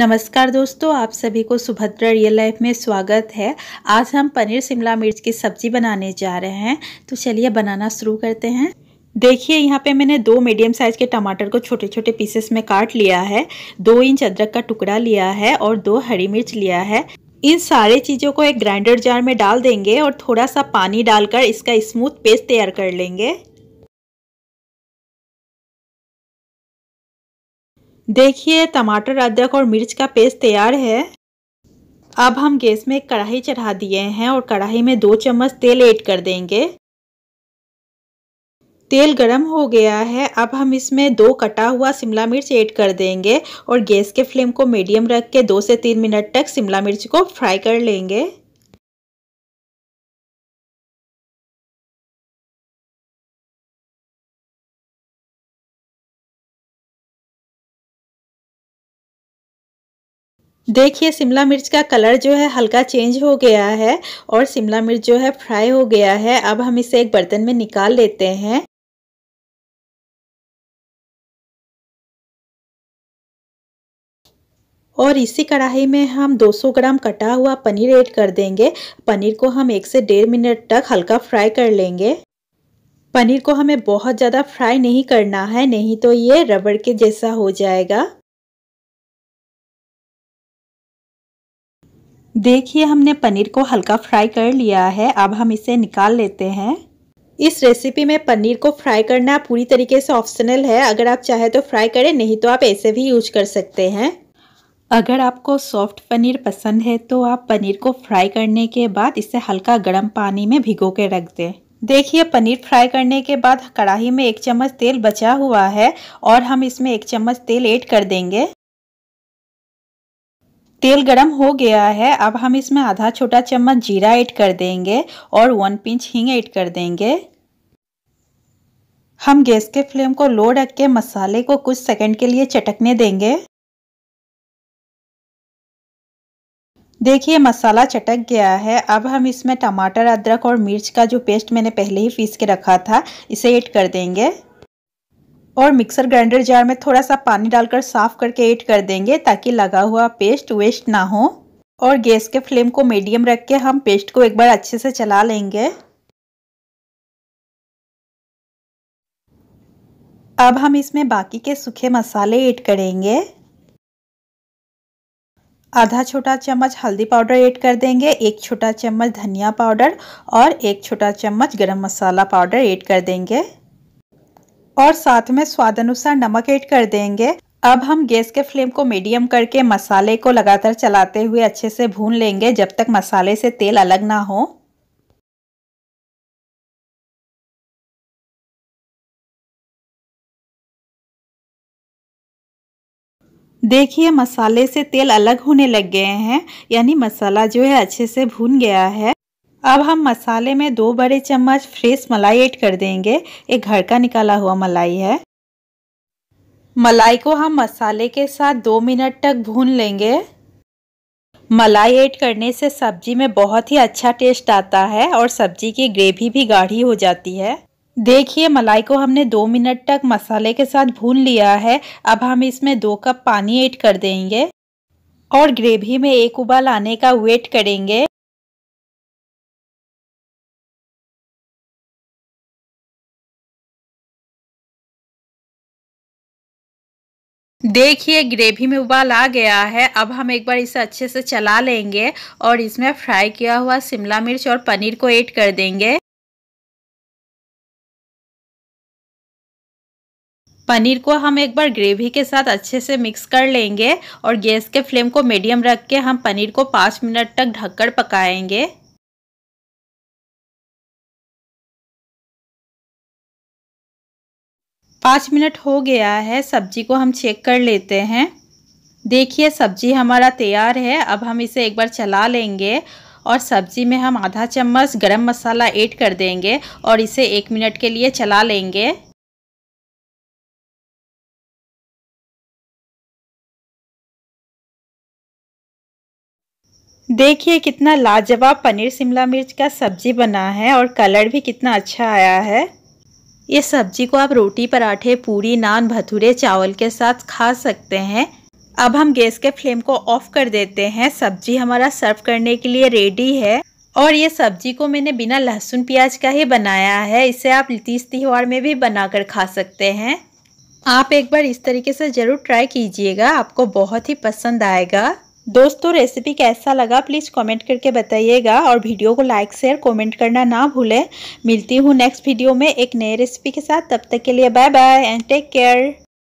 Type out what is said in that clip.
नमस्कार दोस्तों आप सभी को सुभद्रा रियल लाइफ में स्वागत है आज हम पनीर शिमला मिर्च की सब्ज़ी बनाने जा रहे हैं तो चलिए बनाना शुरू करते हैं देखिए यहाँ पे मैंने दो मीडियम साइज़ के टमाटर को छोटे छोटे पीसेस में काट लिया है दो इंच अदरक का टुकड़ा लिया है और दो हरी मिर्च लिया है इन सारे चीज़ों को एक ग्राइंडर जार में डाल देंगे और थोड़ा सा पानी डालकर इसका स्मूथ पेस्ट तैयार कर लेंगे देखिए टमाटर अदरक और मिर्च का पेस्ट तैयार है अब हम गैस में एक कढ़ाई चढ़ा दिए हैं और कढ़ाई में दो चम्मच तेल ऐड कर देंगे तेल गरम हो गया है अब हम इसमें दो कटा हुआ शिमला मिर्च ऐड कर देंगे और गैस के फ्लेम को मीडियम रख के दो से तीन मिनट तक शिमला मिर्च को फ्राई कर लेंगे देखिए शिमला मिर्च का कलर जो है हल्का चेंज हो गया है और शिमला मिर्च जो है फ्राई हो गया है अब हम इसे एक बर्तन में निकाल लेते हैं और इसी कढ़ाई में हम 200 ग्राम कटा हुआ पनीर ऐड कर देंगे पनीर को हम एक से डेढ़ मिनट तक हल्का फ्राई कर लेंगे पनीर को हमें बहुत ज़्यादा फ्राई नहीं करना है नहीं तो ये रबड़ के जैसा हो जाएगा देखिए हमने पनीर को हल्का फ्राई कर लिया है अब हम इसे निकाल लेते हैं इस रेसिपी में पनीर को फ्राई करना पूरी तरीके से ऑप्शनल है अगर आप चाहे तो फ्राई करें नहीं तो आप ऐसे भी यूज कर सकते हैं अगर आपको सॉफ्ट पनीर पसंद है तो आप पनीर को फ्राई करने के बाद इसे हल्का गर्म पानी में भिगो के रख दें देखिए पनीर फ्राई करने के बाद कढ़ाई में एक चम्मच तेल बचा हुआ है और हम इसमें एक चम्मच तेल ऐड कर देंगे तेल गरम हो गया है अब हम इसमें आधा छोटा चम्मच जीरा ऐड कर देंगे और वन पिंच हींग ऐड कर देंगे हम गैस के फ्लेम को लो रख के मसाले को कुछ सेकंड के लिए चटकने देंगे देखिए मसाला चटक गया है अब हम इसमें टमाटर अदरक और मिर्च का जो पेस्ट मैंने पहले ही पीस के रखा था इसे ऐड कर देंगे और मिक्सर ग्राइंडर जार में थोड़ा सा पानी डालकर साफ करके ऐड कर देंगे ताकि लगा हुआ पेस्ट वेस्ट ना हो और गैस के फ्लेम को मीडियम रख के हम पेस्ट को एक बार अच्छे से चला लेंगे अब हम इसमें बाकी के सूखे मसाले ऐड करेंगे आधा छोटा चम्मच हल्दी पाउडर ऐड कर देंगे एक छोटा चम्मच धनिया पाउडर और एक छोटा चम्मच गरम मसाला पाउडर ऐड कर देंगे और साथ में स्वाद अनुसार नमक ऐड कर देंगे अब हम गैस के फ्लेम को मीडियम करके मसाले को लगातार चलाते हुए अच्छे से भून लेंगे जब तक मसाले से तेल अलग ना हो देखिए मसाले से तेल अलग होने लग गए हैं यानी मसाला जो है अच्छे से भून गया है अब हम मसाले में दो बड़े चम्मच फ्रेश मलाई ऐड कर देंगे एक घर का निकाला हुआ मलाई है मलाई को हम मसाले के साथ दो मिनट तक भून लेंगे मलाई ऐड करने से सब्जी में बहुत ही अच्छा टेस्ट आता है और सब्जी की ग्रेवी भी गाढ़ी हो जाती है देखिए मलाई को हमने दो मिनट तक मसाले के साथ भून लिया है अब हम इसमें दो कप पानी ऐड कर देंगे और ग्रेवी में एक उबाल आने का वेट करेंगे देखिए ग्रेवी में उबाल आ गया है अब हम एक बार इसे अच्छे से चला लेंगे और इसमें फ्राई किया हुआ शिमला मिर्च और पनीर को ऐड कर देंगे पनीर को हम एक बार ग्रेवी के साथ अच्छे से मिक्स कर लेंगे और गैस के फ्लेम को मीडियम रख के हम पनीर को पाँच मिनट तक ढककर पकाएंगे पाँच मिनट हो गया है सब्जी को हम चेक कर लेते हैं देखिए सब्जी हमारा तैयार है अब हम इसे एक बार चला लेंगे और सब्ज़ी में हम आधा चम्मच गरम मसाला ऐड कर देंगे और इसे एक मिनट के लिए चला लेंगे देखिए कितना लाजवाब पनीर शिमला मिर्च का सब्ज़ी बना है और कलर भी कितना अच्छा आया है इस सब्जी को आप रोटी पराठे पूरी नान भथुरे चावल के साथ खा सकते हैं अब हम गैस के फ्लेम को ऑफ कर देते हैं सब्जी हमारा सर्व करने के लिए रेडी है और ये सब्जी को मैंने बिना लहसुन प्याज का ही बनाया है इसे आप तीस त्यौहार में भी बनाकर खा सकते हैं आप एक बार इस तरीके से ज़रूर ट्राई कीजिएगा आपको बहुत ही पसंद आएगा दोस्तों रेसिपी कैसा लगा प्लीज़ कमेंट करके बताइएगा और वीडियो को लाइक शेयर कमेंट करना ना भूलें मिलती हूँ नेक्स्ट वीडियो में एक नए रेसिपी के साथ तब तक के लिए bye bye and take care